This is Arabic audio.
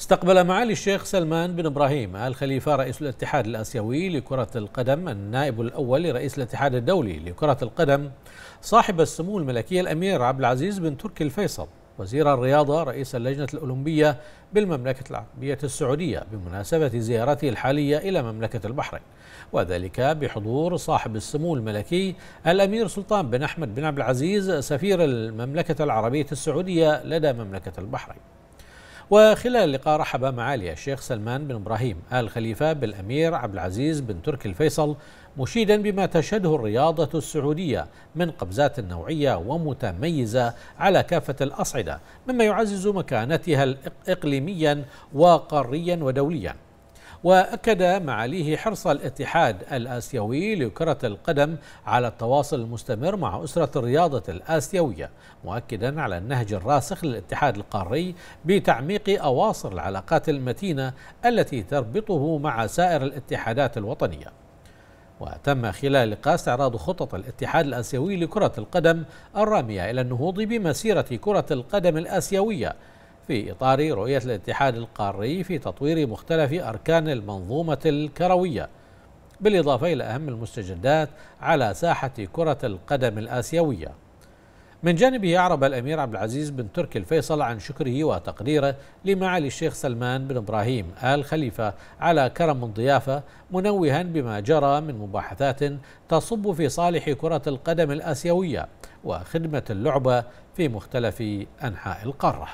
استقبل معالي الشيخ سلمان بن ابراهيم ال خليفه رئيس الاتحاد الاسيوي لكره القدم النائب الاول لرئيس الاتحاد الدولي لكره القدم صاحب السمو الملكي الامير عبد العزيز بن تركي الفيصل وزير الرياضه رئيس اللجنه الاولمبيه بالمملكه العربيه السعوديه بمناسبه زيارته الحاليه الى مملكه البحرين وذلك بحضور صاحب السمو الملكي الامير سلطان بن احمد بن عبد العزيز سفير المملكه العربيه السعوديه لدى مملكه البحرين وخلال اللقاء رحب معالي الشيخ سلمان بن إبراهيم آل خليفة بالأمير عبد العزيز بن تركي الفيصل مشيدا بما تشهده الرياضة السعودية من قفزات نوعية ومتميزة على كافة الأصعدة مما يعزز مكانتها إقليميا وقاريا ودوليا وأكد معاليه حرص الاتحاد الآسيوي لكرة القدم على التواصل المستمر مع أسرة الرياضة الآسيوية مؤكدا على النهج الراسخ للاتحاد القاري بتعميق أواصر العلاقات المتينة التي تربطه مع سائر الاتحادات الوطنية وتم خلال لقاء استعراض خطط الاتحاد الآسيوي لكرة القدم الرامية إلى النهوض بمسيرة كرة القدم الآسيوية في إطار رؤية الاتحاد القاري في تطوير مختلف أركان المنظومة الكروية بالإضافة إلى أهم المستجدات على ساحة كرة القدم الآسيوية من جانبه أعرب الأمير عبد العزيز بن تركي الفيصل عن شكره وتقديره لمعالي الشيخ سلمان بن إبراهيم آل خليفة على كرم الضيافة منوها بما جرى من مباحثات تصب في صالح كرة القدم الآسيوية وخدمة اللعبة في مختلف أنحاء القارة